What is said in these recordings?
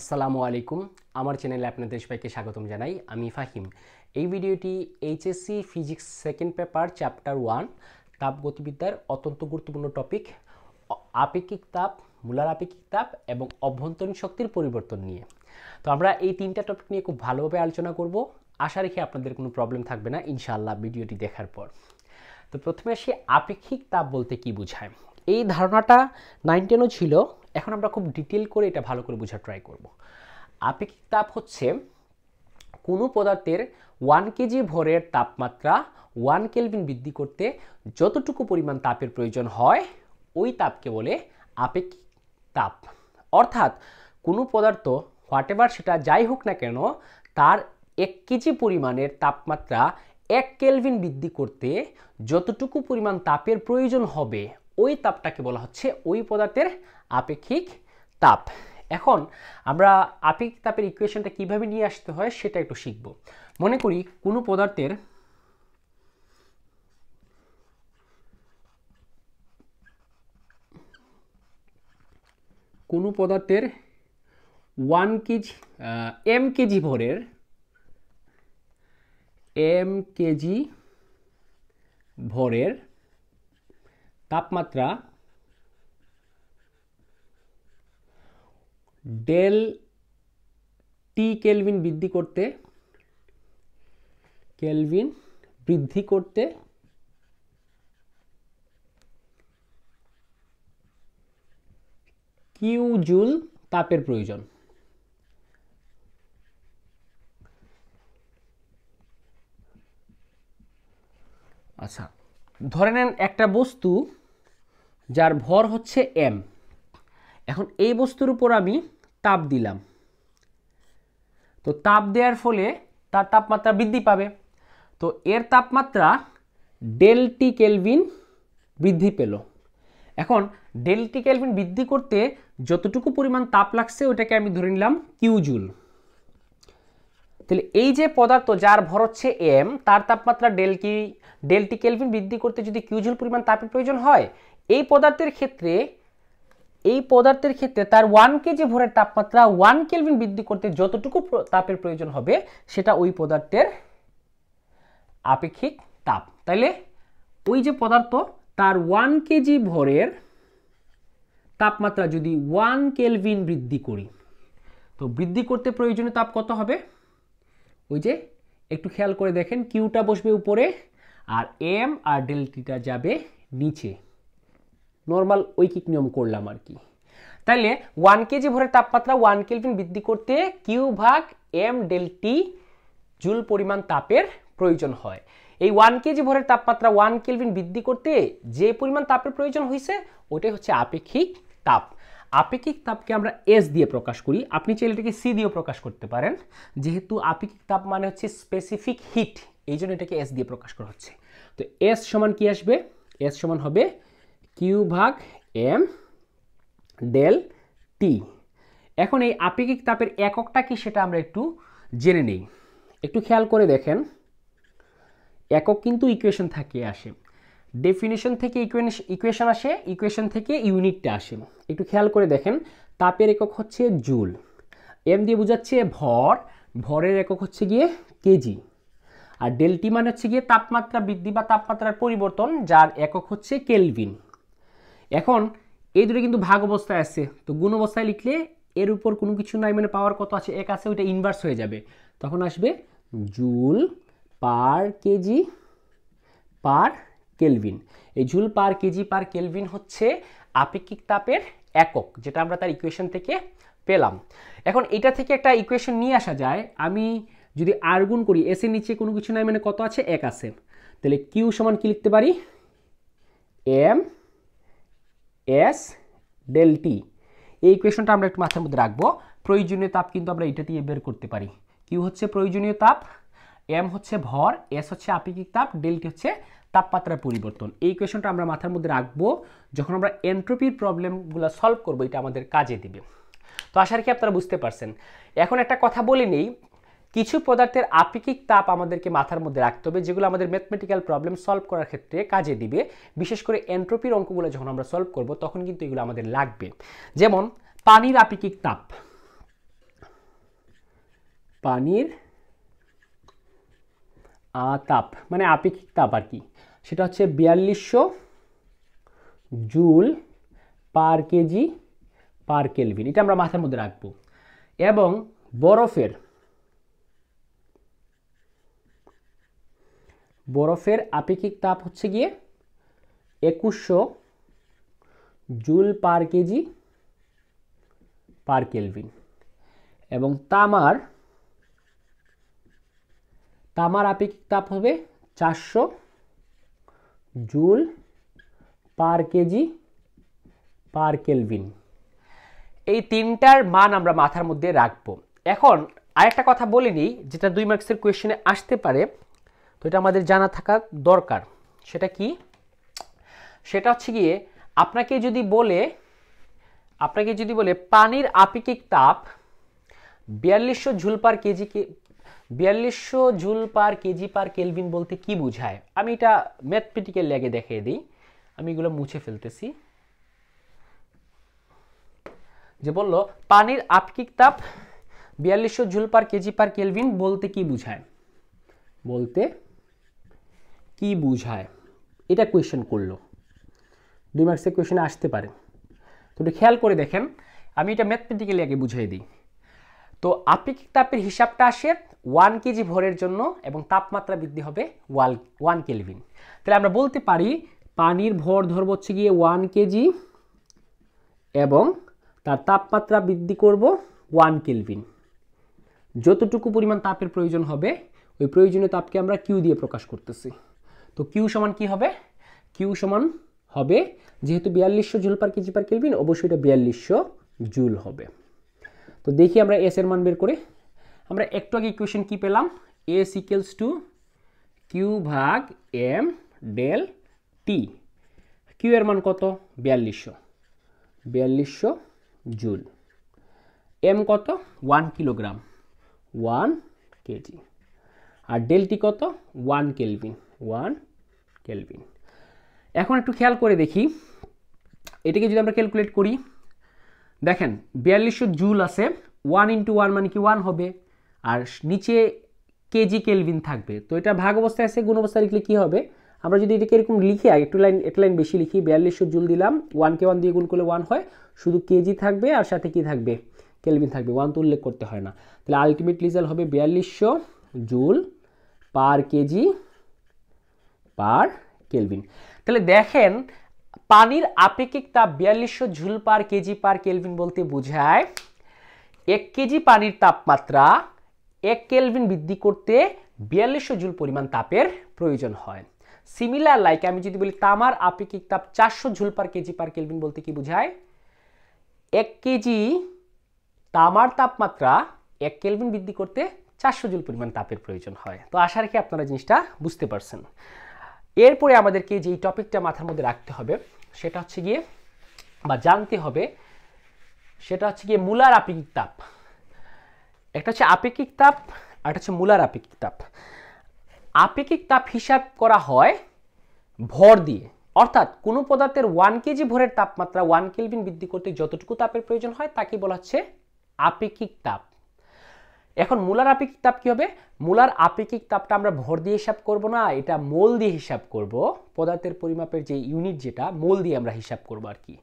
আসসালামু আলাইকুম আমার চ্যানেলে আপনাদের সবাইকে স্বাগতম জানাই আমি ফাহিম এই ভিডিওটি HSC physics second paper chapter one তাপগতিবিদ্যার অত্যন্ত গুরুত্বপূর্ণ টপিক আপেক্ষিক তাপ মূলার আপেক্ষিক তাপ এবং অভ্যন্তরীণ শক্তির পরিবর্তন নিয়ে তো আমরা এই তিনটা টপিক নিয়ে খুব ভালোভাবে আলোচনা করব আশা রেখে আপনাদের কোনো প্রবলেম থাকবে না ইনশাআল্লাহ ভিডিওটি দেখার পর তো প্রথমে আসি আপেক্ষিক তাপ বলতে কি বোঝায় এই ধারণাটা নাইন টেনও ছিল এখন আমরা খুব ডিটেল করে এটা ভালো করে বোঝার ট্রাই করব আপেক্ষিক তাপ হচ্ছে কোনো পদার্থের ওয়ান কেজি ভরের তাপমাত্রা ওয়ান কেলভিন বৃদ্ধি করতে যতটুকু পরিমাণ তাপের প্রয়োজন হয় ওই তাপকে বলে আপেক্ষিক তাপ অর্থাৎ কোনো পদার্থ হোয়াট এভার সেটা যাই হোক না কেন তার এক কেজি পরিমাণের তাপমাত্রা এক কেলভিন বৃদ্ধি করতে যতটুকু পরিমাণ তাপের প্রয়োজন হবে ওই তাপটাকে বলা হচ্ছে ওই পদার্থের আপেক্ষিক তাপ এখন আমরা আপেক্ষিক তাপের ইকুয়েশনটা কিভাবে নিয়ে আসতে হয় সেটা একটু শিখব মনে করি কোনো পদার্থের কোনো পদার্থের ওয়ান কেজি এম কেজি ভরের এম কেজি ভরের তাপমাত্রা ডেল টি কেলভিন বৃদ্ধি করতে কেলভিন বৃদ্ধি করতে কিউ জুল তাপের প্রয়োজন আচ্ছা ধরে নেন একটা বস্তু যার ভর হচ্ছে এম এখন এই বস্তুর উপর আমি তাপ দিলাম তো তাপ দেওয়ার ফলে তার তাপমাত্রা বৃদ্ধি পাবে তো এর তাপমাত্রা ডেলটি কেলভিন বৃদ্ধি পেল এখন ডেলটি কেলভিন বৃদ্ধি করতে যতটুকু পরিমাণ তাপ লাগছে ওটাকে আমি ধরে নিলাম কিউজুল তাহলে এই যে পদার্থ যার ভর হচ্ছে এম তার তাপমাত্রা ডেলকি ডেলটি কেলভিন বৃদ্ধি করতে যদি কিউজুল পরিমাণ তাপের প্রয়োজন হয় এই পদার্থের ক্ষেত্রে এই পদার্থের ক্ষেত্রে তার ওয়ান কেজি ভরের তাপমাত্রা ওয়ান কেলভিন বৃদ্ধি করতে যতটুকু তাপের প্রয়োজন হবে সেটা ওই পদার্থের আপেক্ষিক তাপ তাইলে ওই যে পদার্থ তার ওয়ান কেজি ভরের তাপমাত্রা যদি ওয়ান কেলভিন বৃদ্ধি করি তো বৃদ্ধি করতে প্রয়োজনীয় তাপ কত হবে ওই যে একটু খেয়াল করে দেখেন কিউটা বসবে উপরে আর এম আর ডেলটিটা যাবে নিচে নর্মাল ঐকিক নিয়ম করলাম আর কি তাহলে ওয়ান কেজি ভরের তাপমাত্রা ওয়ান কেলভিন বৃদ্ধি করতে কিউ ভাগ এম ডেল টি জুল পরিমাণ তাপের প্রয়োজন হয় এই ওয়ান কেজি ভরের তাপমাত্রা ওয়ান কেলভিন বৃদ্ধি করতে যে পরিমাণ তাপের প্রয়োজন হয়েছে ওটাই হচ্ছে আপেক্ষিক তাপ আপেক্ষিক তাপকে আমরা এস দিয়ে প্রকাশ করি আপনি চাইলে এটাকে সি দিয়েও প্রকাশ করতে পারেন যেহেতু আপেক্ষিক তাপ মানে হচ্ছে স্পেসিফিক হিট এই জন্য এটাকে এস দিয়ে প্রকাশ করা হচ্ছে তো এস সমান কি আসবে এস সমান হবে কিউ ভাগ এম ডেল টি এখন এই আপেক্ষিক তাপের এককটা কি সেটা আমরা একটু জেনে নিই একটু খেয়াল করে দেখেন একক কিন্তু ইকুয়েশন থাকে আসে ডেফিনেশন থেকে ইকুয়েশন আসে ইকুয়েশন থেকে ইউনিটটা আসে একটু খেয়াল করে দেখেন তাপের একক হচ্ছে জুল এম দিয়ে বোঝাচ্ছে ভর ভরের একক হচ্ছে গিয়ে কেজি আর ডেলটি মানে হচ্ছে গিয়ে তাপমাত্রা বৃদ্ধি বা তাপমাত্রার পরিবর্তন যার একক হচ্ছে কেলভিন এখন এই দুটো কিন্তু ভাগ অবস্থায় আসছে তো গুণ অবস্থায় লিখলে এর উপর কোনো কিছু নাই মানে পাওয়ার কত আছে এক আছে ওইটা ইনভার্স হয়ে যাবে তখন আসবে joule per kg per kelvin এই joule per kg per kelvin হচ্ছে আপেক্ষিক তাপের একক যেটা আমরা তার ইকুয়েশন থেকে পেলাম এখন এটা থেকে একটা ইকুয়েশন নিয়ে আসা যায় আমি যদি আর গুণ করি এসের নিচে কোনো কিছু নাই মানে কত আছে এক আছে তাহলে কিউ সমান কি লিখতে পারি এম এস ডেলটি এই ইকুয়েশনটা আমরা একটু মাথার মধ্যে রাখবো প্রয়োজনীয় তাপ কিন্তু আমরা এটা দিয়ে বের করতে পারি কিউ হচ্ছে প্রয়োজনীয় তাপ এম হচ্ছে ভর এস হচ্ছে আপেক্ষিক তাপ ডেলটি হচ্ছে তাপমাত্রার পরিবর্তন এই কোয়েশনটা আমরা মাথার মধ্যে রাখবো যখন আমরা এন্ট্রোপির প্রবলেমগুলো সলভ করবো এটা আমাদের কাজে দেবে তো আশা রাখি আপনারা বুঝতে পারছেন এখন একটা কথা বলে নেই কিছু পদার্থের আপেক্ষিক তাপ আমাদেরকে মাথার মধ্যে রাখতে হবে যেগুলো আমাদের ম্যাথমেটিক্যাল প্রবলেম সলভ করার ক্ষেত্রে কাজে দিবে বিশেষ করে এন্ট্রোপির অঙ্কগুলো যখন আমরা সলভ করব তখন কিন্তু এগুলো আমাদের লাগবে যেমন পানির আপেক্ষিক তাপ পানির তাপ মানে আপেক্ষিক তাপ আর কি সেটা হচ্ছে বিয়াল্লিশশো joule per kg per kelvin এটা আমরা মাথার মধ্যে রাখবো এবং বরফের বরফের আপেক্ষিক তাপ হচ্ছে গিয়ে একুশশো joule per kg per kelvin এবং তামার তামার আপেক্ষিক তাপ হবে চারশো joule per kg per kelvin এই তিনটার মান আমরা মাথার মধ্যে রাখবো এখন আরেকটা কথা বলিনি যেটা দুই মার্কসের কোয়েশনে আসতে পারে তো এটা আমাদের জানা থাকা দরকার সেটা কি সেটা হচ্ছে গিয়ে আপনাকে যদি বলে আপনাকে যদি বলে পানির আপেক্ষিক তাপ বিয়াল্লিশশো জুল পার কেজি বিয়াল্লিশশো joule per kg per kelvin বলতে কি বোঝায় আমি এটা ম্যাথমেটিক্যাল ল্যাগে দেখিয়ে দিই আমি এগুলো মুছে ফেলতেছি যে বলল পানির আপেক্ষিক তাপ বিয়াল্লিশশো joule per kg per kelvin বলতে কি বোঝায় বলতে কি বুঝায় এটা কোয়েশ্চেন করলো দুই মার্কসের কোয়েশ্চেনে আসতে পারে তো একটু খেয়াল করে দেখেন আমি এটা ম্যাথমেটিক্যালি আগে বুঝিয়ে দিই তো আপেক্ষিক তাপের হিসাবটা আসে ওয়ান কেজি ভরের জন্য এবং তাপমাত্রা বৃদ্ধি হবে ওয়াল ওয়ান কেলভিন তাহলে আমরা বলতে পারি পানির ভর ধরব হচ্ছে গিয়ে ওয়ান কেজি এবং তার তাপমাত্রা বৃদ্ধি করব ওয়ান কেলভিন যতটুকু পরিমাণ তাপের প্রয়োজন হবে ওই প্রয়োজনীয় তাপকে আমরা কিউ দিয়ে প্রকাশ করতেছি তো কিউ সমান কি হবে কিউ সমান হবে যেহেতু বিয়াল্লিশশো joule per kg per kelvin অবশ্যই এটা বিয়াল্লিশশো জুল হবে তো দেখি আমরা এস এর মান বের করে আমরা একটু আগে ইকুয়েশন কি পেলাম এ সিকেলস টু কিউ ভাগ এম ডেল টি কিউ এর মান কত বিয়াল্লিশশো বিয়াল্লিশশো জুল এম কত ওয়ান কিলোগ্রাম ওয়ান কেজি আর ডেলটি কত ওয়ান কেলভিন ওয়ান কেলভিন এখন একটু খেয়াল করে দেখি এটাকে যদি আমরা ক্যালকুলেট করি দেখেন বিয়াল্লিশশো জুল আছে ওয়ান ইন্টু ওয়ান মানে কি ওয়ান হবে আর নিচে কেজি কেলভিন থাকবে তো এটা ভাগ অবস্থায় আছে গুণ অবস্থায় লিখলে কী হবে আমরা যদি এটাকে এরকম লিখি একটু লাইন একটা লাইন বেশি লিখি বিয়াল্লিশশো জুল দিলাম ওয়ানকে ওয়ান দিয়ে গুণ করলে ওয়ান হয় শুধু কেজি থাকবে আর সাথে কি থাকবে কেলভিন থাকবে ওয়ান তো উল্লেখ করতে হয় না তাহলে আলটিমেট রিজাল্ট হবে বিয়াল্লিশশো joule per kg per kelvin তাহলে দেখেন পানির আপেক্ষিক তাপ বিয়াল্লিশশো ঝুল পার কেজি পার কেলভিন বলতে বোঝায় এক কেজি পানির তাপমাত্রা এক কেলভিন বৃদ্ধি করতে বিয়াল্লিশশো জুল পরিমাণ তাপের প্রয়োজন হয় সিমিলার লাইক আমি যদি বলি তামার আপেক্ষিক তাপ চারশো ঝুল পার কেজি পার কেলভিন বলতে কি বোঝায় এক কেজি তামার তাপমাত্রা এক কেলভিন বৃদ্ধি করতে চারশো জুল পরিমাণ তাপের প্রয়োজন হয় তো আশা রেখে আপনারা জিনিসটা বুঝতে পারছেন এরপরে আমাদেরকে যেই টপিকটা মাথার মধ্যে রাখতে হবে সেটা হচ্ছে গিয়ে বা জানতে হবে সেটা হচ্ছে গিয়ে মূলার আপেক্ষিক তাপ একটা হচ্ছে আপেক্ষিক তাপ আর একটা হচ্ছে মূলার আপেক্ষিক তাপ আপেক্ষিক তাপ হিসাব করা হয় ভর দিয়ে অর্থাৎ কোনো পদার্থের ওয়ান কেজি ভরের তাপমাত্রা ওয়ান কেলভিন বৃদ্ধি করতে যতটুকু তাপের প্রয়োজন হয় তাকে বলা হচ্ছে আপেক্ষিক তাপ এখন মূলার আপেক্ষিক তাপ কী হবে মূলার আপেক্ষিক তাপটা আমরা ভর দিয়ে হিসাব করব না এটা মোল দিয়ে হিসাব করব পদার্থের পরিমাপের যে ইউনিট যেটা মোল দিয়ে আমরা হিসাব করব আর কি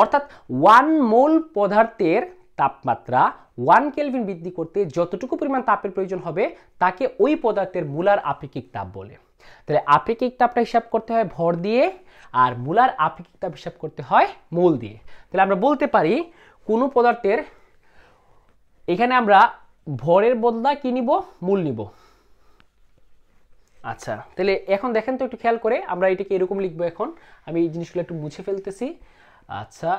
অর্থাৎ ওয়ান মোল পদার্থের তাপমাত্রা ওয়ান কেলভিন বৃদ্ধি করতে যতটুকু পরিমাণ তাপের প্রয়োজন হবে তাকে ওই পদার্থের মূলার আপেক্ষিক তাপ বলে তাহলে আপেক্ষিক তাপটা হিসাব করতে হয় ভর দিয়ে আর মূলার আপেক্ষিক তাপ হিসাব করতে হয় মোল দিয়ে তাহলে আমরা বলতে পারি কোনো পদার্থের এখানে আমরা ভরের বদলা কি নিব মূল নিব আচ্ছা তাহলে এখন দেখেন তো একটু খেয়াল করে আমরা এটাকে এরকম লিখবো এখন আমি এই জিনিসগুলো একটু মুছে ফেলতেছি আচ্ছা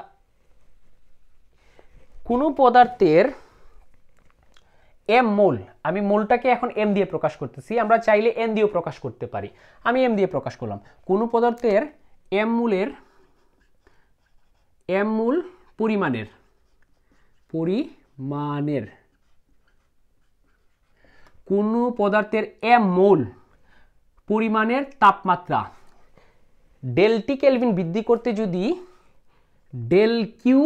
কোনো পদার্থের এম মোল আমি মোলটাকে এখন এম দিয়ে প্রকাশ করতেছি আমরা চাইলে এন দিয়েও প্রকাশ করতে পারি আমি এম দিয়ে প্রকাশ করলাম কোনো পদার্থের এম মূলের এম মূল পরিমাণের পরিমাণের কোনো পদার্থের এ মোল পরিমাণের তাপমাত্রা ডেলটি কেলভিন বৃদ্ধি করতে যদি ডেল কিউ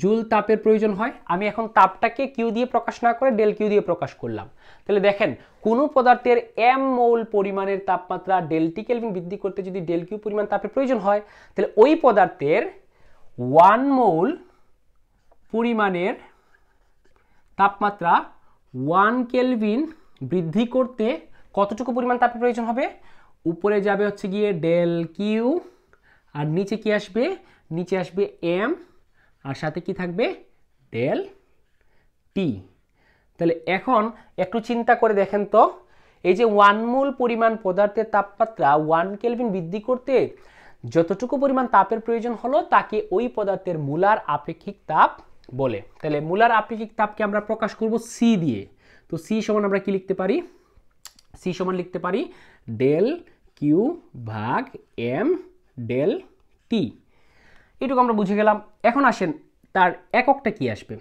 জুল তাপের প্রয়োজন হয় আমি এখন তাপটাকে কিউ দিয়ে প্রকাশ না করে ডেল কিউ দিয়ে প্রকাশ করলাম তাহলে দেখেন কোনো পদার্থের এম মৌল পরিমাণের তাপমাত্রা ডেলটি কেলভিন বৃদ্ধি করতে যদি ডেল কিউ পরিমাণ তাপের প্রয়োজন হয় তাহলে ওই পদার্থের ওয়ান মৌল পরিমাণের তাপমাত্রা ওয়ান কেলভিন বৃদ্ধি করতে কতটুকু পরিমাণ তাপের প্রয়োজন হবে উপরে যাবে হচ্ছে গিয়ে ডেল কিউ আর নিচে কি আসবে নিচে আসবে এম আর সাথে কি থাকবে ডেল টি তাহলে এখন একটু চিন্তা করে দেখেন তো এই যে ওয়ান মূল পরিমাণ পদার্থের তাপমাত্রা ওয়ান কেলভিন বৃদ্ধি করতে যতটুকু পরিমাণ তাপের প্রয়োজন হলো তাকে ওই পদার্থের মূলার আপেক্ষিক তাপ বলে তাহলে মূলার আপেক্ষিক তাপকে আমরা প্রকাশ করব সি দিয়ে তো সি সমান আমরা কি লিখতে পারি সি সমান লিখতে পারি ডেল কিউ ভাগ এম ডেল টি এটুকু আমরা বুঝে গেলাম এখন আসেন তার এককটা কি আসবে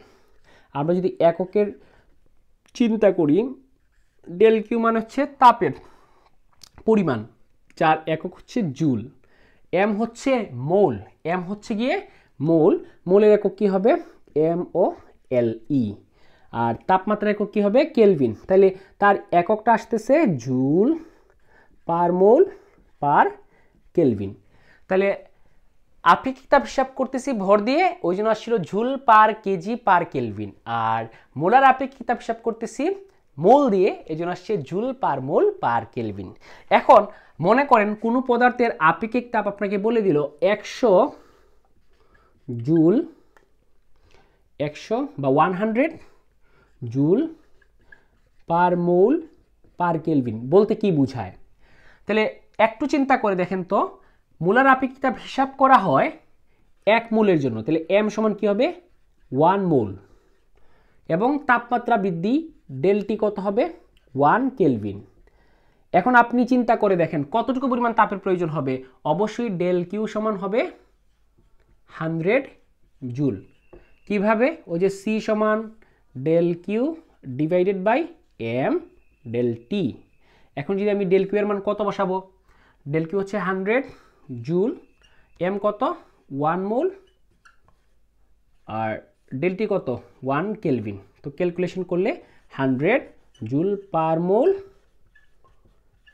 আমরা যদি এককের চিন্তা করি ডেল কিউ মানে হচ্ছে তাপের পরিমাণ যার একক হচ্ছে জুল এম হচ্ছে মোল এম হচ্ছে গিয়ে মোল মোলের একক কী হবে এম ও এল ই আর তাপমাত্রা একক কী হবে কেলভিন তাহলে তার এককটা আসতেছে joule per mole per kelvin তাহলে আপেক্ষিক তাপ হিসাব করতেছি ভর দিয়ে ওই জন্য আসছিল joule per kg per kelvin আর মোলার আপেক্ষিক তাপ হিসাব করতেছি মোল দিয়ে এই জন্য আসছে ঝুল পার মোল পার কেলভিন এখন মনে করেন কোনো পদার্থের আপেক্ষিক তাপ আপনাকে বলে দিল একশো জুল একশো বা ওয়ান হান্ড্রেড জুল পার মৌল পার কেলভিন বলতে কি বুঝায় তাহলে একটু চিন্তা করে দেখেন তো মোলার আপেক্ষিকতা হিসাব করা হয় এক মোলের জন্য তাহলে এম সমান কী হবে ওয়ান মোল এবং তাপমাত্রা বৃদ্ধি ডেলটি কত হবে ওয়ান কেলভিন এখন আপনি চিন্তা করে দেখেন কতটুকু পরিমাণ তাপের প্রয়োজন হবে অবশ্যই ডেল কিউ সমান হবে হান্ড্রেড জুল কিভাবে ওই যে সি সমান del Q divided by M del T এখন যদি আমি ডেল কিউ এর মান কত বসাবো ডেল কিউ হচ্ছে হান্ড্রেড জুল এম কত ওয়ান মোল আর ডেলটি কত ওয়ান কেলভিন তো ক্যালকুলেশন করলে hundred joule per mole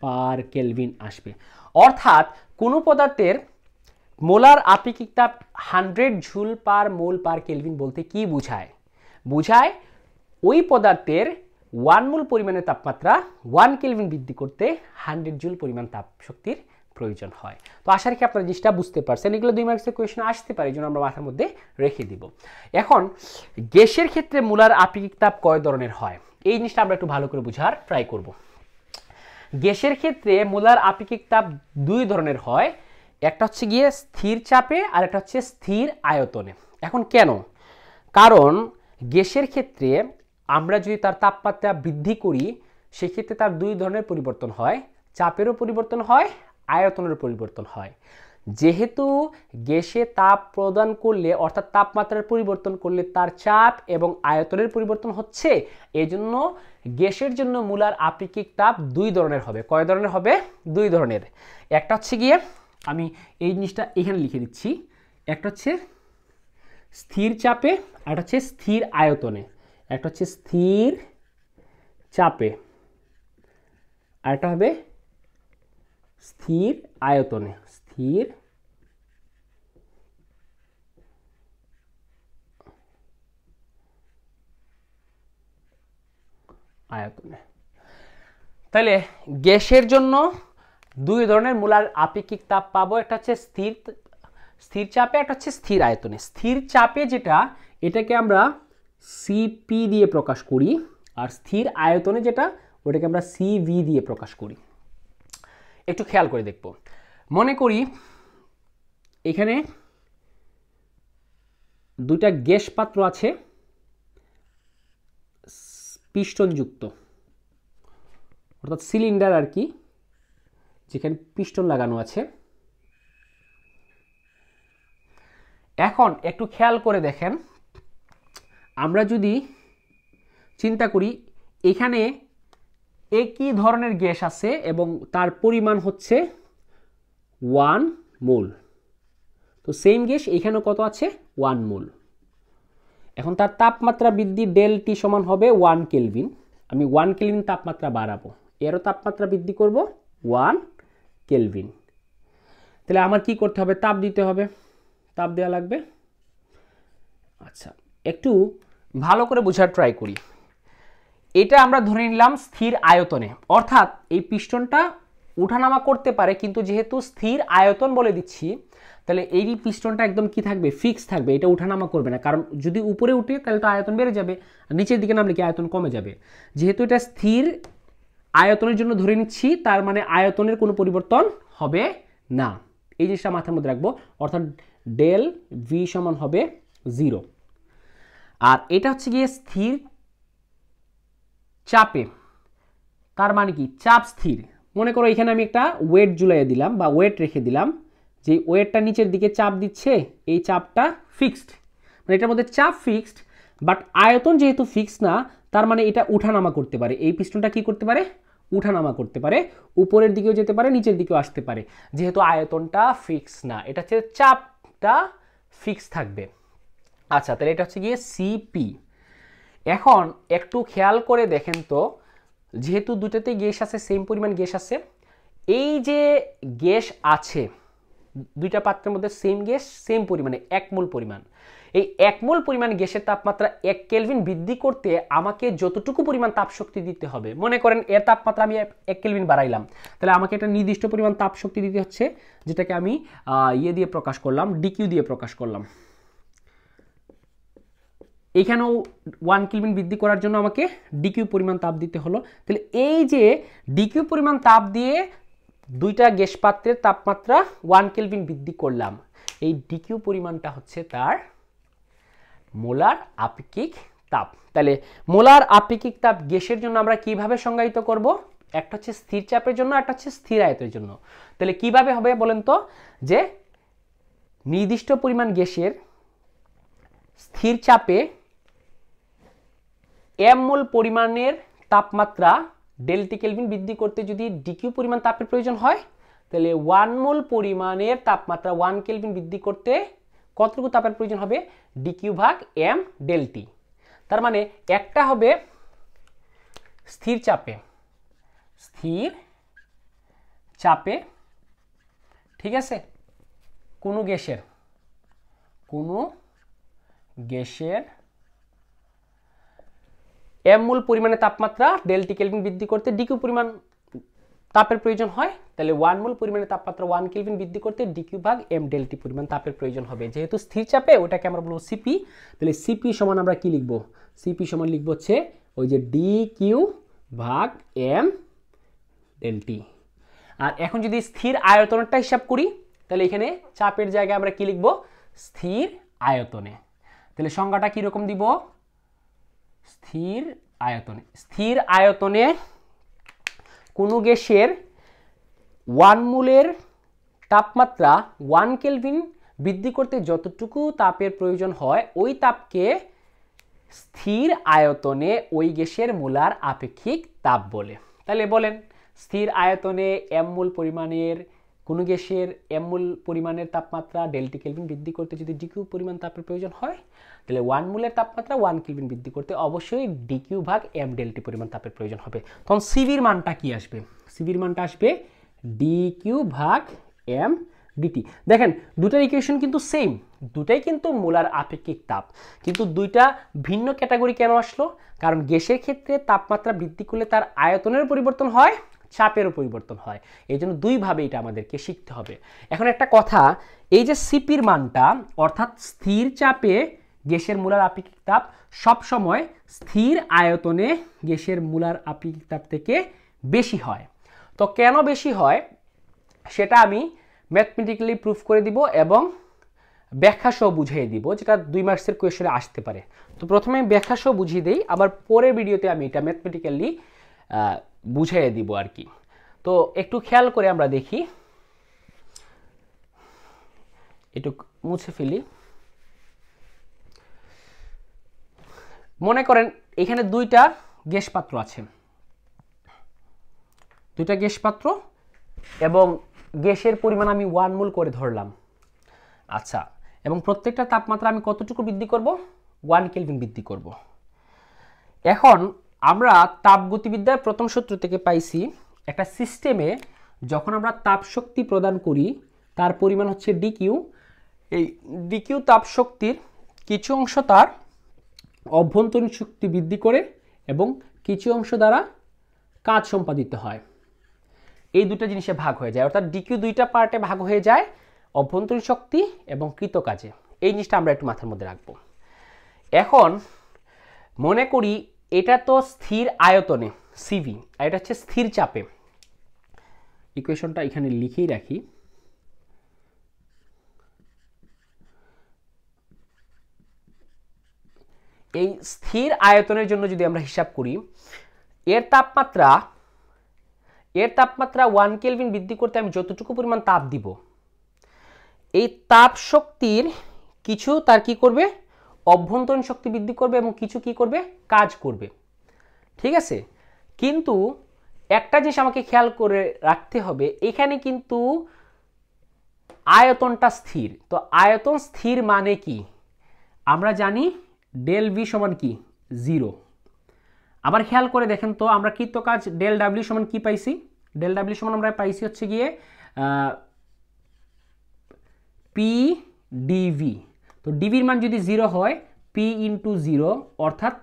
per kelvin আসবে অর্থাৎ কোনো পদার্থের মোলার আপেক্ষিকতা হান্ড্রেড ঝুল পার মোল পার কেলভিন বলতে কি বুঝায় বুঝায় ওই পদার্থের ওয়ান মোল পরিমাণের তাপমাত্রা ওয়ান কেলভিন বৃদ্ধি করতে হান্ড্রেড ঝুল পরিমাণ তাপ শক্তির প্রয়োজন হয় তো আশা রেখে আপনারা জিনিসটা বুঝতে পারছেন এগুলো দুই মার্কসের কোয়েশন আসতে পারে এই জন্য আমরা মাথার মধ্যে রেখে দিব এখন গ্যাসের ক্ষেত্রে মূলার আপেক্ষিক তাপ কয় ধরনের হয় এই জিনিসটা আমরা একটু ভালো করে বোঝার ট্রাই করব গ্যাসের ক্ষেত্রে মূলার আপেক্ষিক তাপ দুই ধরনের হয় একটা হচ্ছে গিয়ে স্থির চাপে আর একটা হচ্ছে স্থির আয়তনে এখন কেন কারণ গ্যাসের ক্ষেত্রে আমরা যদি তার তাপমাত্রা বৃদ্ধি করি সেক্ষেত্রে তার দুই ধরনের পরিবর্তন হয় চাপেরও পরিবর্তন হয় আয়তনেরও পরিবর্তন হয় যেহেতু গ্যাসে তাপ প্রদান করলে অর্থাৎ তাপমাত্রার পরিবর্তন করলে তার চাপ এবং আয়তনের পরিবর্তন হচ্ছে এজন্য গ্যাসের জন্য মূলার আপেক্ষিক তাপ দুই ধরনের হবে কয় ধরনের হবে দুই ধরনের একটা হচ্ছে গিয়ে আমি এই জিনিসটা এখানে লিখে দিচ্ছি একটা হচ্ছে স্থির চাপে একটা হচ্ছে স্থির আয়তনে একটা হচ্ছে স্থির চাপে আরেকটা হবে স্থির আয়তনে স্থির আয়তনে তাহলে গ্যাসের জন্য দুই ধরনের মূলার আপেক্ষিক তাপ পাবো একটা হচ্ছে স্থির স্থির চাপে একটা হচ্ছে স্থির আয়তনে স্থির চাপে যেটা এটাকে আমরা সিপি দিয়ে প্রকাশ করি আর স্থির আয়তনে যেটা ওটাকে আমরা সিভি দিয়ে প্রকাশ করি একটু খেয়াল করে দেখব মনে করি এখানে দুইটা গ্যাস পাত্র আছে পিষ্টনযুক্ত অর্থাৎ সিলিন্ডার আর কি যেখানে পিস্টন লাগানো আছে এখন একটু খেয়াল করে দেখেন আমরা যদি চিন্তা করি এখানে একই ধরনের গ্যাস আছে এবং তার পরিমাণ হচ্ছে ওয়ান মোল তো সেম গ্যাস এখানেও কত আছে ওয়ান মোল এখন তার তাপমাত্রা বৃদ্ধি ডেল টি সমান হবে ওয়ান কেলভিন আমি ওয়ান কেলভিন তাপমাত্রা বাড়াবো এরও তাপমাত্রা বৃদ্ধি করব ওয়ান কেলভিন তাহলে আমার কি করতে হবে তাপ দিতে হবে তাপ দেওয়া লাগবে আচ্ছা একটু ভালো করে বোঝার ট্রাই করি এটা আমরা ধরে নিলাম স্থির আয়তনে অর্থাৎ এই পিস্টনটা উঠানামা করতে পারে কিন্তু যেহেতু স্থির আয়তন বলে দিচ্ছি তাহলে এই পিস্টনটা একদম কি থাকবে ফিক্স থাকবে এটা উঠানামা করবে না কারণ যদি উপরে উঠে তাহলে তো আয়তন বেড়ে যাবে নিচের দিকে নামলে কি আয়তন কমে যাবে যেহেতু এটা স্থির আয়তনের জন্য ধরে নিচ্ছি তার মানে আয়তনের কোনো পরিবর্তন হবে না এই জিনিসটা মাথার মধ্যে রাখবো অর্থাৎ ডেল ভি সমান হবে জিরো আর এটা হচ্ছে গিয়ে স্থির চাপে তার মানে কি চাপ স্থির মনে করো এখানে আমি একটা ওয়েট জুলাইয়ে দিলাম বা ওয়েট রেখে দিলাম যে ওয়েটটা নিচের দিকে চাপ দিচ্ছে এই চাপটা ফিক্সড মানে এটার মধ্যে চাপ ফিক্সড বাট আয়তন যেহেতু ফিক্সড না তার মানে এটা উঠানামা করতে পারে এই পিস্টনটা কি করতে পারে উঠানামা করতে পারে উপরের দিকেও যেতে পারে নিচের দিকেও আসতে পারে যেহেতু আয়তনটা ফিক্স না এটা হচ্ছে চাপটা ফিক্স থাকবে আচ্ছা তাহলে এটা হচ্ছে গিয়ে সিপি এখন একটু খেয়াল করে দেখেন তো যেহেতু দুটাতে গ্যাস আছে সেম পরিমাণ গ্যাস আছে এই যে গ্যাস আছে দুইটা পাত্রের মধ্যে সেম গ্যাস সেম পরিমাণে এক মূল পরিমাণ এই একমূল পরিমাণ গ্যাসের তাপমাত্রা এক কেলভিন বৃদ্ধি করতে আমাকে যতটুকু পরিমাণ তাপশক্তি দিতে হবে মনে করেন এর তাপমাত্রা আমি এক কেলভিন বাড়াইলাম তাহলে আমাকে একটা নির্দিষ্ট পরিমাণ তাপশক্তি দিতে হচ্ছে যেটাকে আমি ইয়ে দিয়ে প্রকাশ করলাম ডিকিউ দিয়ে প্রকাশ করলাম এখানেও ওয়ান কিলোমিন বৃদ্ধি করার জন্য আমাকে ডিকিউ পরিমাণ তাপ দিতে হলো তাহলে এই যে ডিকিউ পরিমাণ তাপ দিয়ে দুইটা গ্যাস পাত্রের তাপমাত্রা ওয়ান কেলভিন বৃদ্ধি করলাম এই ডিকিউ পরিমাণটা হচ্ছে তার মোলার আপেক্ষিক তাপ তাহলে মোলার আপেক্ষিক তাপ গ্যাসের জন্য আমরা কিভাবে সংজ্ঞায়িত করব একটা হচ্ছে স্থির চাপের জন্য একটা হচ্ছে স্থির আয়তের জন্য তাহলে কিভাবে হবে বলেন তো যে নির্দিষ্ট পরিমাণ গ্যাসের স্থির চাপে এম মোল পরিমাণের তাপমাত্রা ডেলটি কেলভিন বৃদ্ধি করতে যদি ডিকিউ পরিমাণ তাপের প্রয়োজন হয় তাহলে ওয়ান মোল পরিমাণের তাপমাত্রা ওয়ান কেলভিন বৃদ্ধি করতে কতটুকু তাপের প্রয়োজন হবে ডিকিউ ভাগ এম ডেলটি তার মানে একটা হবে স্থির চাপে স্থির চাপে ঠিক আছে কোনো গ্যাসের কোনো গ্যাসের এম মূল পরিমাণে তাপমাত্রা ডেলটি কেলভিন বৃদ্ধি করতে ডিকিউ পরিমাণ তাপের প্রয়োজন হয় তাহলে ওয়ান মোল পরিমাণে তাপমাত্রা ওয়ান কেলভিন বৃদ্ধি করতে ডিকিউ ভাগ এম ডেলটি পরিমাণ তাপের প্রয়োজন হবে যেহেতু স্থির চাপে ওটাকে আমরা বলবো সিপি তাহলে সিপি সমান আমরা কি লিখব সিপি সমান লিখব হচ্ছে ওই যে ডি কিউ ভাগ এম ডেলটি আর এখন যদি স্থির আয়তনটা হিসাব করি তাহলে এখানে চাপের জায়গায় আমরা কি লিখব স্থির আয়তনে তাহলে সংজ্ঞাটা কীরকম দিব স্থির আয়তনে স্থির আয়তনে কোনো গ্যাসের ওয়ান মুলের তাপমাত্রা ওয়ান কেলভিন বৃদ্ধি করতে যতটুকু তাপের প্রয়োজন হয় ওই তাপকে স্থির আয়তনে ওই গ্যাসের মূলার আপেক্ষিক তাপ বলে তাহলে বলেন স্থির আয়তনে এম মূল পরিমাণের কোনো গ্যাসের এমুল পরিমাণের তাপমাত্রা ডেলটি কেলভিন বৃদ্ধি করতে যদি ডিকিউ পরিমাণ তাপের প্রয়োজন হয় তাহলে ওয়ান মুলের তাপমাত্রা ওয়ান কেলভিন বৃদ্ধি করতে অবশ্যই ডিকিউ ভাগ এম ডেলটি পরিমাণ তাপের প্রয়োজন হবে তখন সিভির মানটা কি আসবে সিভির মানটা আসবে ডিকিউ ভাগ এম ডিটি দেখেন দুটার ইকুয়েশন কিন্তু সেম দুটাই কিন্তু মোলার আপেক্ষিক তাপ কিন্তু দুইটা ভিন্ন ক্যাটাগরি কেন আসলো কারণ গ্যাসের ক্ষেত্রে তাপমাত্রা বৃদ্ধি করলে তার আয়তনের পরিবর্তন হয় চাপেরও পরিবর্তন হয় এই জন্য দুইভাবে এটা আমাদেরকে শিখতে হবে এখন একটা কথা এই যে সিপির মানটা অর্থাৎ স্থির চাপে গ্যাসের মূলার আপেক্ষিক তাপ সবসময় স্থির আয়তনে গ্যাসের মূলার আপেক্ষিক তাপ থেকে বেশি হয় তো কেন বেশি হয় সেটা আমি ম্যাথমেটিক্যালি প্রুফ করে দিব এবং ব্যাখ্যা সহ বুঝিয়ে দিব যেটা দুই মার্কসের কোয়েশনে আসতে পারে তো প্রথমে ব্যাখ্যা সহ বুঝিয়ে দিই আবার পরের ভিডিওতে আমি এটা ম্যাথমেটিক্যালি বুঝাইয়ে দিব আর কি তো একটু খেয়াল করে আমরা দেখি একটু মুছে ফেলি মনে করেন এখানে দুইটা গ্যাস পাত্র আছে দুইটা গ্যাস পাত্র এবং গ্যাসের পরিমাণ আমি ওয়ান মুল করে ধরলাম আচ্ছা এবং প্রত্যেকটা তাপমাত্রা আমি কতটুকু বৃদ্ধি করব ওয়ান কেলভিন বৃদ্ধি করব এখন আমরা তাপগতিবিদ্যার প্রথম সূত্র থেকে পাইছি একটা সিস্টেমে যখন আমরা তাপশক্তি প্রদান করি তার পরিমাণ হচ্ছে ডিকিউ এই ডিকিউ তাপশক্তির কিছু অংশ তার অভ্যন্তরীণ শক্তি বৃদ্ধি করে এবং কিছু অংশ দ্বারা কাজ সম্পাদিত হয় এই দুটো জিনিসে ভাগ হয়ে যায় অর্থাৎ ডিকিউ দুইটা পার্টে ভাগ হয়ে যায় অভ্যন্তরীণ শক্তি এবং কৃত কাজে এই জিনিসটা আমরা একটু মাথার মধ্যে রাখব এখন মনে করি এটা তো স্থির আয়তনে সিভি আর এটা হচ্ছে স্থির চাপে ইকুয়েশনটা এখানে লিখেই রাখি এই স্থির আয়তনের জন্য যদি আমরা হিসাব করি এর তাপমাত্রা এর তাপমাত্রা ওয়ান কেলভিন বৃদ্ধি করতে আমি যতটুকু পরিমাণ তাপ দিব এই তাপ শক্তির কিছু তার কি করবে অভ্যন্তরীণ শক্তি বৃদ্ধি করবে এবং কিছু কি করবে কাজ করবে ঠিক আছে কিন্তু একটা জিনিস আমাকে খেয়াল করে রাখতে হবে এখানে কিন্তু আয়তনটা স্থির তো আয়তন স্থির মানে কি আমরা জানি ডেল ভি সমান কি জিরো আবার খেয়াল করে দেখেন তো আমরা কৃত কাজ ডেল ডাব্লিউ সমান কি পাইছি ডেল ডাব্লিউ সমান আমরা পাইছি হচ্ছে গিয়ে পি ডিভি তো ডিবির মান যদি জিরো হয় পি ইন্টু জিরো অর্থাৎ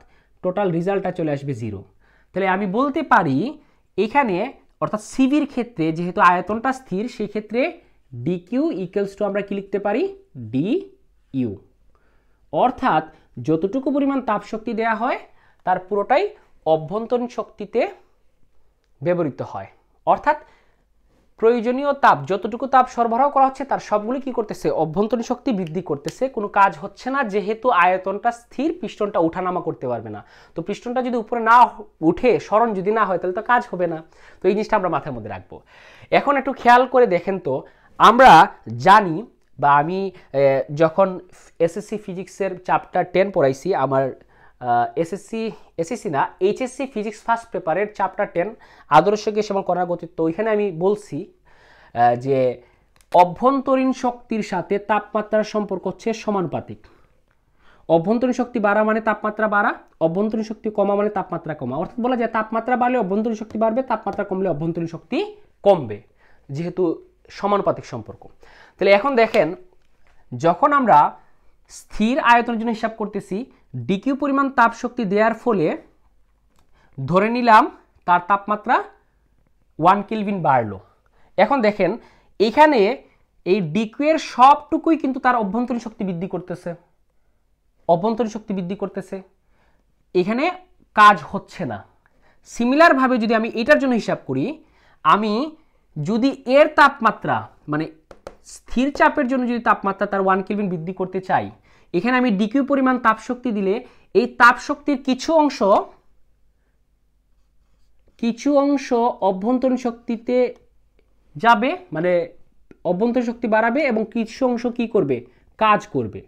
টোটাল রেজাল্টটা চলে আসবে জিরো তাহলে আমি বলতে পারি এখানে অর্থাৎ সিবির ক্ষেত্রে যেহেতু আয়তনটা স্থির সেক্ষেত্রে ক্ষেত্রে ডি কিউ ইকুয়ালস টু আমরা কি লিখতে পারি ডি ইউ অর্থাৎ যতটুকু পরিমাণ তাপশক্তি দেয়া হয় তার পুরোটাই অভ্যন্তরীণ শক্তিতে ব্যবহৃত হয় অর্থাৎ প্রয়োজনীয় তাপ যতটুকু তাপ সরবরাহ করা হচ্ছে তার সবগুলি কি করতেছে অভ্যন্তরীণ শক্তি বৃদ্ধি করতেছে কোনো কাজ হচ্ছে না যেহেতু আয়তনটা স্থির পিস্টনটা উঠানামা করতে পারবে না তো পিস্টনটা যদি উপরে না উঠে স্মরণ যদি না হয় তাহলে তো কাজ হবে না তো এই জিনিসটা আমরা মাথার মধ্যে রাখবো এখন একটু খেয়াল করে দেখেন তো আমরা জানি বা আমি যখন এসএসসি ফিজিক্সের চ্যাপ্টার টেন পড়াইছি আমার এসএসসি এসএসসি না এইচএসসি ফিজিক্স ফার্স্ট পেপারের চ্যাপ্টার টেন আদর্শ গ্যাস এবং কণাগতিত্ব ওইখানে আমি বলছি যে অভ্যন্তরীণ শক্তির সাথে তাপমাত্রার সম্পর্ক হচ্ছে সমানুপাতিক অভ্যন্তরীণ শক্তি বাড়া মানে তাপমাত্রা বাড়া অভ্যন্তরীণ শক্তি কমা মানে তাপমাত্রা কমা অর্থাৎ বলা যায় তাপমাত্রা বাড়লে অভ্যন্তরীণ শক্তি বাড়বে তাপমাত্রা কমলে অভ্যন্তরীণ শক্তি কমবে যেহেতু সমানুপাতিক সম্পর্ক তাহলে এখন দেখেন যখন আমরা স্থির আয়তনের জন্য হিসাব করতেছি ডিকিউ পরিমাণ তাপ শক্তি দেওয়ার ফলে ধরে নিলাম তার তাপমাত্রা ওয়ান কেলভিন বাড়লো এখন দেখেন এখানে এই ডিকিউয়ের সবটুকুই কিন্তু তার অভ্যন্তরীণ শক্তি বৃদ্ধি করতেছে অভ্যন্তরীণ শক্তি বৃদ্ধি করতেছে এখানে কাজ হচ্ছে না সিমিলারভাবে যদি আমি এটার জন্য হিসাব করি আমি যদি এর তাপমাত্রা মানে স্থির চাপের জন্য যদি তাপমাত্রা তার ওয়ান কেলভিন বৃদ্ধি করতে চাই এখানে আমি ডিকিউ পরিমাণ তাপশক্তি দিলে এই তাপশক্তির কিছু অংশ কিছু অংশ অভ্যন্তরীণ শক্তিতে যাবে মানে অভ্যন্তরীণ শক্তি বাড়াবে এবং কিছু অংশ কি করবে কাজ করবে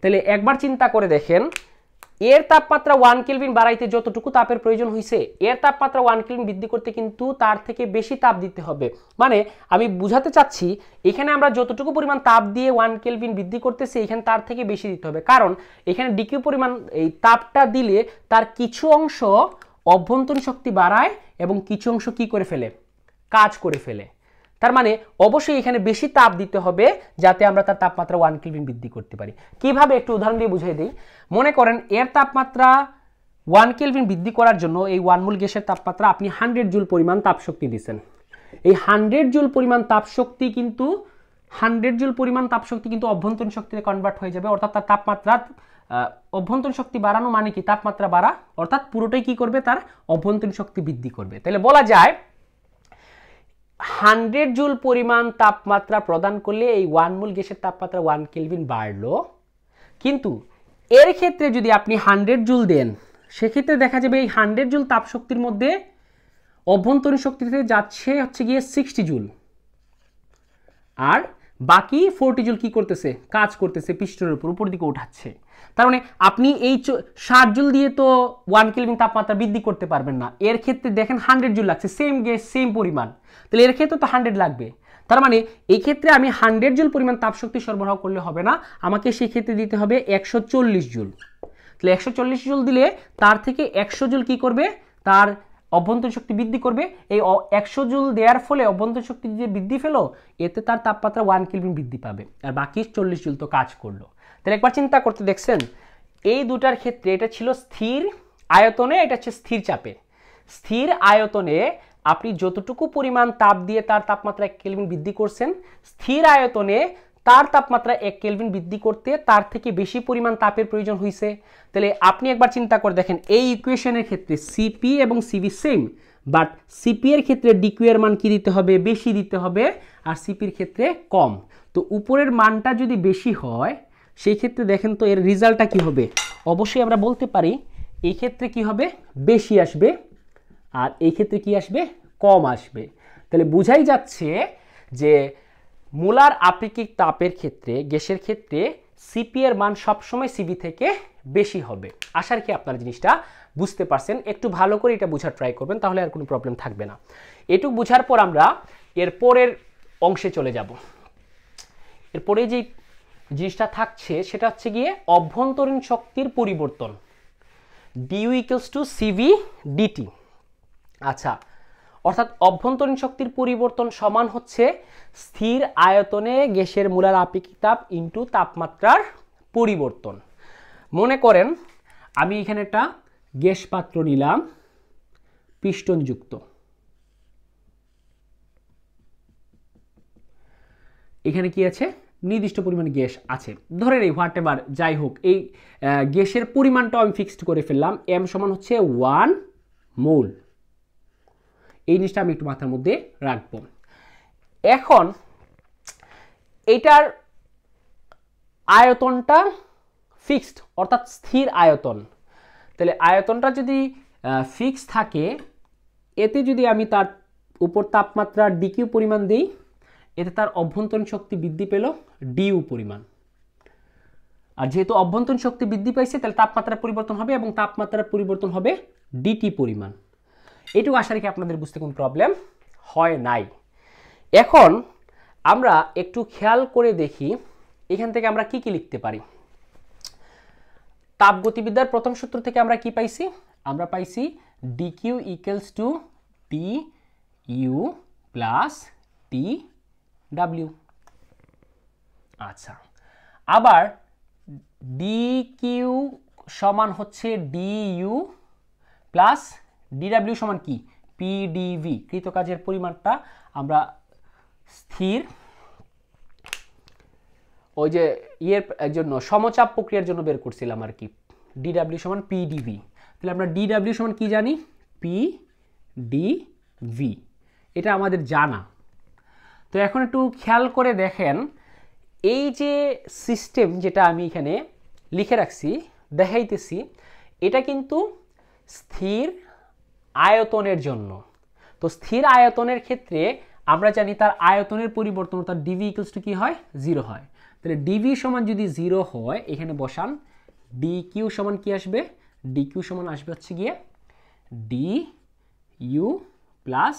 তাহলে একবার চিন্তা করে দেখেন এর তাপমাত্রা ওয়ান কেলভিন বাড়াইতে যতটুকু তাপের প্রয়োজন হয়েছে এর তাপমাত্রা ওয়ান কেলভিন বৃদ্ধি করতে কিন্তু তার থেকে বেশি তাপ দিতে হবে মানে আমি বুঝাতে চাচ্ছি এখানে আমরা যতটুকু পরিমাণ তাপ দিয়ে ওয়ান কেলভিন বৃদ্ধি করতেছি এখানে তার থেকে বেশি দিতে হবে কারণ এখানে ডিকিউ পরিমাণ এই তাপটা দিলে তার কিছু অংশ অভ্যন্তরীণ শক্তি বাড়ায় এবং কিছু অংশ কি করে ফেলে কাজ করে ফেলে তার মানে অবশ্যই এখানে বেশি তাপ দিতে হবে যাতে আমরা তার তাপমাত্রা ওয়ান কেলভিন বৃদ্ধি করতে পারি কিভাবে একটু উদাহরণ দিয়ে বুঝিয়ে দিই মনে করেন এর তাপমাত্রা ওয়ান কেলভিন বৃদ্ধি করার জন্য এই ওয়ান মুল গ্যাসের তাপমাত্রা আপনি হান্ড্রেড জুল পরিমাণ তাপশক্তি দিচ্ছেন এই হান্ড্রেড জুল পরিমাণ তাপশক্তি কিন্তু হান্ড্রেড জুল পরিমাণ তাপশক্তি কিন্তু অভ্যন্তরীণ শক্তিতে কনভার্ট হয়ে যাবে অর্থাৎ তার তাপমাত্রা অভ্যন্তরীণ শক্তি বাড়ানো মানে কি তাপমাত্রা বাড়া অর্থাৎ পুরোটাই কি করবে তার অভ্যন্তরীণ শক্তি বৃদ্ধি করবে তাহলে বলা যায় হান্ড্রেড জুল পরিমাণ তাপমাত্রা প্রদান করলে এই ওয়ান মুল গ্যাসের তাপমাত্রা ওয়ান কেলভিন বাড়লো কিন্তু এর ক্ষেত্রে যদি আপনি হান্ড্রেড জুল দেন সেক্ষেত্রে দেখা যাবে এই হান্ড্রেড জুল তাপশক্তির মধ্যে অভ্যন্তরীণ শক্তিতে যাচ্ছে হচ্ছে গিয়ে সিক্সটি জুল আর বাকি ফোর্টিজল কি করতেছে কাজ করতেছে পিস্টনের উপর উপর দিকে উঠাচ্ছে তার মানে আপনি এই ষাট জুল দিয়ে তো ওয়ান কিলোমিন তাপমাত্রা বৃদ্ধি করতে পারবেন না এর ক্ষেত্রে দেখেন হান্ড্রেড জুল লাগছে সেম গ্যাস সেম পরিমাণ তাহলে এর ক্ষেত্রে তো হান্ড্রেড লাগবে তার মানে এই ক্ষেত্রে আমি হান্ড্রেড জুল পরিমাণ তাপশক্তি সরবরাহ করলে হবে না আমাকে সেই ক্ষেত্রে দিতে হবে একশো জুল তাহলে একশো জুল দিলে তার থেকে একশো জুল কি করবে তার অভ্যন্তরীণ শক্তি বৃদ্ধি করবে এই একশো জুল দেওয়ার ফলে অভ্যন্তরীণ শক্তি যে বৃদ্ধি ফেলো এতে তার তাপমাত্রা ওয়ান কিলোমিন বৃদ্ধি পাবে আর বাকি চল্লিশ জুল তো কাজ করলো তাহলে একবার চিন্তা করতে দেখছেন এই দুটার ক্ষেত্রে এটা ছিল স্থির আয়তনে এটা হচ্ছে স্থির চাপে স্থির আয়তনে আপনি যতটুকু পরিমাণ তাপ দিয়ে তার তাপমাত্রা এক কিলোমিন বৃদ্ধি করছেন স্থির আয়তনে তার তাপমাত্রা এক কেলভিন বৃদ্ধি করতে তার থেকে বেশি পরিমাণ তাপের প্রয়োজন হয়েছে তাহলে আপনি একবার চিন্তা করে দেখেন এই ইকুয়েশনের ক্ষেত্রে সিপি এবং সিভি সেম বাট সিপি এর ক্ষেত্রে ডিকিউ এর মান কি দিতে হবে বেশি দিতে হবে আর সিপির ক্ষেত্রে কম তো উপরের মানটা যদি বেশি হয় সেই ক্ষেত্রে দেখেন তো এর রেজাল্টটা কি হবে অবশ্যই আমরা বলতে পারি এই ক্ষেত্রে কি হবে বেশি আসবে আর এই ক্ষেত্রে কি আসবে কম আসবে তাহলে বোঝাই যাচ্ছে যে মোলার আপেক্ষিক তাপের ক্ষেত্রে গ্যাসের ক্ষেত্রে সিপি এর মান সবসময় সিবি থেকে বেশি হবে আশার কি আপনার জিনিসটা বুঝতে পারছেন একটু ভালো করে এটা বোঝার ট্রাই করবেন তাহলে আর কোনো প্রবলেম থাকবে না এটুক বোঝার পর আমরা এর পরের অংশে চলে যাব এরপরে যে জিনিসটা থাকছে সেটা হচ্ছে গিয়ে অভ্যন্তরীণ শক্তির পরিবর্তন dU equals to CV dT আচ্ছা অর্থাৎ অভ্যন্তরীণ শক্তির পরিবর্তন সমান হচ্ছে স্থির আয়তনে গ্যাসের মূলার আপেক্ষিক তাপ তাপমাত্রার পরিবর্তন মনে করেন আমি এখানে একটা গ্যাস পাত্র নিলাম পিষ্টনযুক্ত এখানে কি আছে নির্দিষ্ট পরিমাণ গ্যাস আছে ধরে নেই হোয়াট এভার যাই হোক এই গ্যাসের পরিমাণটা আমি ফিক্সড করে ফেললাম এম সমান হচ্ছে ওয়ান মোল এই জিনিসটা আমি একটু মাথার মধ্যে রাখব এখন এটার আয়তনটা ফিক্সড অর্থাৎ স্থির আয়তন তাহলে আয়তনটা যদি ফিক্স থাকে এতে যদি আমি তার উপর তাপমাত্রার ডিকিউ পরিমাণ দিই এতে তার অভ্যন্তরীণ শক্তি বৃদ্ধি পেল ডিউ পরিমাণ আর যেহেতু অভ্যন্তরীণ শক্তি বৃদ্ধি পাইছে তাহলে তাপমাত্রার পরিবর্তন হবে এবং তাপমাত্রার পরিবর্তন হবে ডিটি পরিমাণ এটুকু আশা রেখে আপনাদের বুঝতে কোনো প্রবলেম হয় নাই এখন আমরা একটু খেয়াল করে দেখি এখান থেকে আমরা কি কি লিখতে পারি তাপগতিবিদ্যার প্রথম সূত্র থেকে আমরা কি পাইছি আমরা পাইছি dQ equals to T U plus T W আচ্ছা আবার ডি কিউ সমান হচ্ছে ডি ইউ প্লাস ডিডাব্লিউ সমান কি পিডিভি কৃতকাজের পরিমাণটা আমরা স্থির ওই যে ইয়ের জন্য সমচাপ প্রক্রিয়ার জন্য বের করছিলাম আর কি ডিডাব্লিউ সমান পিডিভি তাহলে আমরা ডিডাব্লিউ সমান কি জানি পি ডি ভি এটা আমাদের জানা তো এখন একটু খেয়াল করে দেখেন এই যে সিস্টেম যেটা আমি এখানে লিখে রাখছি দেখাইতেছি এটা কিন্তু স্থির আয়তনের জন্য তো স্থির আয়তনের ক্ষেত্রে আমরা জানি তার আয়তনের পরিবর্তন অর্থাৎ ডিভি ইকুয়ালস টু কী হয় জিরো হয় তাহলে ডিভি সমান যদি জিরো হয় এখানে বসান ডি কিউ সমান কি আসবে ডি কিউ সমান আসবে হচ্ছে গিয়ে D U plus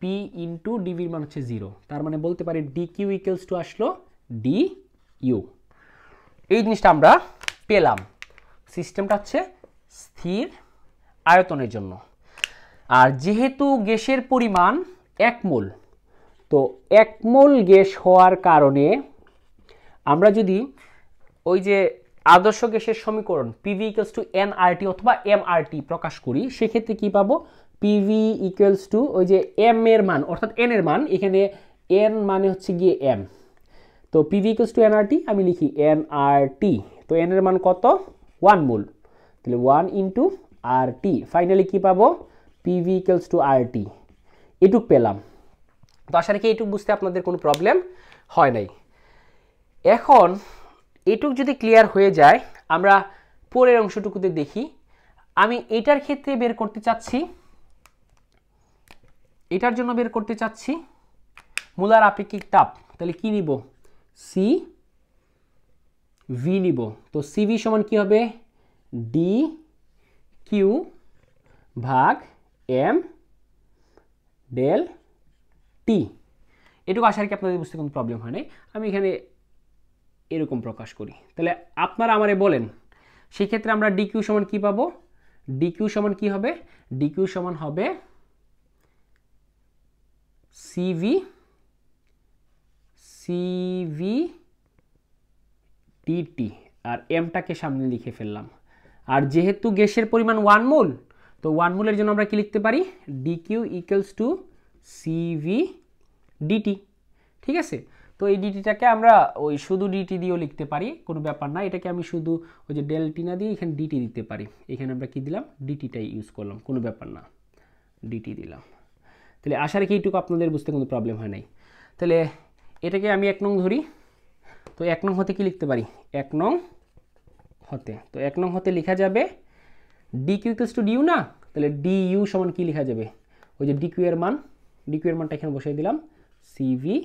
P into ডিভির মান হচ্ছে জিরো তার মানে বলতে পারি ডি কিউ ইকুয়ালস টু আসলো ডি ইউ এই জিনিসটা আমরা পেলাম সিস্টেমটা হচ্ছে স্থির আয়তনের জন্য আর যেহেতু গ্যাসের পরিমাণ এক মোল তো এক মোল গ্যাস হওয়ার কারণে আমরা যদি ওই যে আদর্শ গ্যাসের সমীকরণ PV equals to N T অথবা এম টি প্রকাশ করি সেক্ষেত্রে কী পাবো পিভি ইকুয়ালস টু ওই যে এম এর মান অর্থাৎ এন এর মান এখানে এন মানে হচ্ছে গিয়ে এম তো PV equals to N T আমি লিখি এন টি তো এন এর মান কত ওয়ান মোল তাহলে one into R T finally কী পাবো পিভি ইকেলস টু আরটি এটুক পেলাম তো আশা রাখি এটুক বুঝতে আপনাদের কোনো প্রবলেম হয় নাই এখন এটুক যদি ক্লিয়ার হয়ে যায় আমরা পরের অংশটুকুতে দেখি আমি এটার ক্ষেত্রে বের করতে চাচ্ছি এটার জন্য বের করতে চাচ্ছি মূলার আপেক্ষিক তাপ তাহলে কি নিব সি ভি নিব তো সিভি সমান কি হবে ডি কিউ ভাগ এম ডেল টি এটুকু আসার কি আপনাদের বুঝতে কোনো প্রবলেম হয় নাই আমি এখানে এরকম প্রকাশ করি তাহলে আপনারা আমারে বলেন সেক্ষেত্রে আমরা ডিকিউ সমান কি পাবো ডিকিউ সমান কি হবে ডিকিউ সমান হবে সিভি সিভি টি আর এমটাকে সামনে লিখে ফেললাম আর যেহেতু গ্যাসের পরিমাণ ওয়ান মোল তো ওয়ান মোলের জন্য আমরা কী লিখতে পারি dQ Q equals to CV dT ঠিক আছে তো এই ডিটিটাকে আমরা ওই শুধু ডিটি দিয়েও লিখতে পারি কোনো ব্যাপার না এটাকে আমি শুধু ওই যে ডেলটি না দিয়ে এখানে ডিটি দিতে পারি এখানে আমরা কী দিলাম ডিটিটাই ইউজ করলাম কোনো ব্যাপার না ডিটি দিলাম তাহলে আশা রেখে এইটুকু আপনাদের বুঝতে কোনো প্রবলেম হয় নাই তাহলে এটাকে আমি এক নং ধরি তো এক নং হতে কি লিখতে পারি এক নং হতে তো এক নং হতে লেখা যাবে dQ Q equals to dU না তাহলে ডি ইউ সমান কী লেখা যাবে ওই যে ডি এর মান ডি এর মানটা এখানে বসিয়ে দিলাম সিভি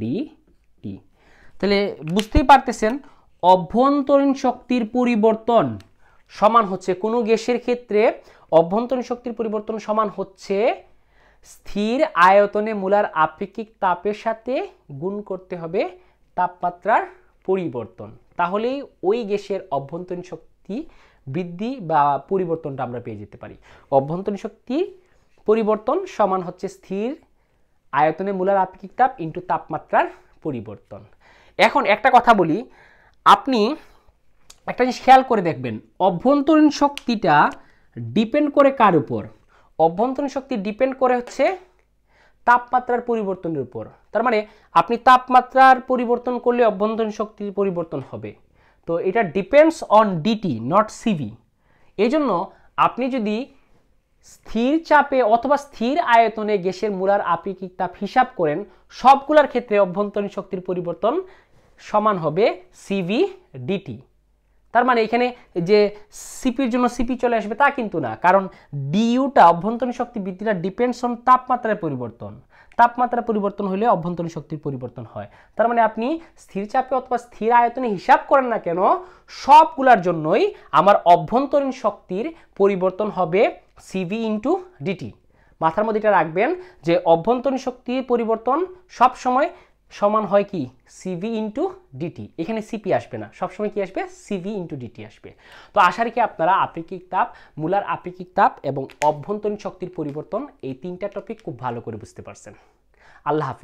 ডি টি তাহলে বুঝতেই পারতেছেন অভ্যন্তরীণ শক্তির পরিবর্তন সমান হচ্ছে কোনো গ্যাসের ক্ষেত্রে অভ্যন্তরীণ শক্তির পরিবর্তন সমান হচ্ছে স্থির আয়তনে মূলার আপেক্ষিক তাপের সাথে গুণ করতে হবে তাপমাত্রার পরিবর্তন তাহলেই ওই গ্যাসের অভ্যন্তরীণ শক্তি বৃদ্ধি বা পরিবর্তনটা আমরা পেয়ে যেতে পারি অভ্যন্তরীণ শক্তি পরিবর্তন সমান হচ্ছে স্থির আয়তনে মূলার আপেক্ষিক তাপ ইন্টু তাপমাত্রার পরিবর্তন এখন একটা কথা বলি আপনি একটা জিনিস খেয়াল করে দেখবেন অভ্যন্তরীণ শক্তিটা ডিপেন্ড করে কার উপর অভ্যন্তরীণ শক্তি ডিপেন্ড করে হচ্ছে তাপমাত্রার পরিবর্তনের উপর তার মানে আপনি তাপমাত্রার পরিবর্তন করলে অভ্যন্তরীণ শক্তির পরিবর্তন হবে তো এটা depends on dT not CV এই জন্য আপনি যদি স্থির চাপে অথবা স্থির আয়তনে গ্যাসের মূলার আপেক্ষিক তাপ হিসাব করেন সবগুলার ক্ষেত্রে অভ্যন্তরীণ শক্তির পরিবর্তন সমান হবে সিভি ডিটি তার মানে এখানে যে সিপির জন্য সিপি চলে আসবে তা কিন্তু না কারণ ডিইউটা অভ্যন্তরীণ শক্তি বৃদ্ধিটা ডিপেন্ডস অন তাপমাত্রার পরিবর্তন তাপমাত্রা পরিবর্তন হলে অভ্যন্তরীণ শক্তির পরিবর্তন হয় তার মানে আপনি স্থির চাপে অথবা স্থির আয়তনে হিসাব করেন না কেন সবগুলার জন্যই আমার অভ্যন্তরীণ শক্তির পরিবর্তন হবে সিভি ইন্টু ডিটি মাথার মধ্যে এটা রাখবেন যে অভ্যন্তরীণ শক্তির পরিবর্তন সব সময় সমান হয় কি সিভি ইন্টু ডিটি এখানে সিপি আসবে না সবসময় কি আসবে সিভি ইন্টু ডিটি আসবে তো আশা রেখে আপনারা আপেক্ষিক তাপ মূলার আপেক্ষিক তাপ এবং অভ্যন্তরীণ শক্তির পরিবর্তন এই তিনটা টপিক খুব ভালো করে বুঝতে পারছেন আল্লাহ হাফিজ